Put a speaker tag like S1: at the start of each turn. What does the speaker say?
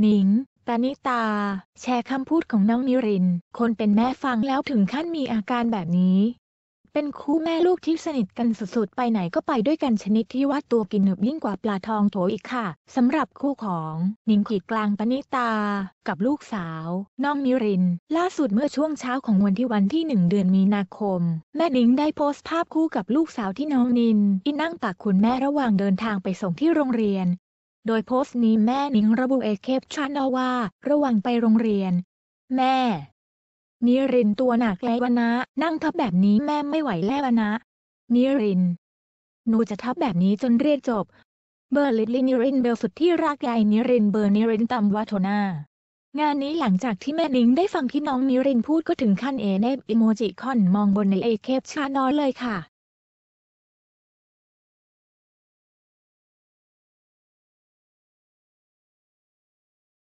S1: หนิงตานิตา แชร์คำพูดของน้องนิริน คนเป็นแม่ฟังแล้วถึงขั้นมีอาการแบบนี้ เป็นคู่แม่ลูกที่สนิทกันสุดๆ ไปไหนก็ไปด้วยกันชนิดที่ว่าตัวกินหนึบยิ่งกว่าปลาทองโถอีกค่ะ สำหรับคู่ของ นิงขีดกลางปณิตา กับลูกสาว น้องนิริน ล่าสุดเมื่อช่วงเช้าของวันที่วันที่หนึ่งเดือนมีนาคม แม่นิงได้โพสต์ภาพคู่กับลูกสาวที่น้องนินอินั่งตักคุณแม่ระหว่างเดินทางไปส่งที่โรงเรียนโดยโพสต์นี้แม่นิงระบุเอเคปชันเอาว่า ระวังไปโรงเรียน แม่นิรินตัวหนักแล้วนะนั่งทับแบบนี้แม่ไม่ไหวแล้วนะ นิริน หนูจะทับแบบนี้จนเรียนจบเบอร์ลิลลินิรินเบลสุดที่รักยายนิรินเบอร์นิรินตำวัฒนา งานนี้หลังจากที่แม่นิงได้ฟังที่น้องนิรินพูดก็ถึงขั้นเอเนบอิโมจิคอนมองบนในเอเคปชานอเลยค่ะ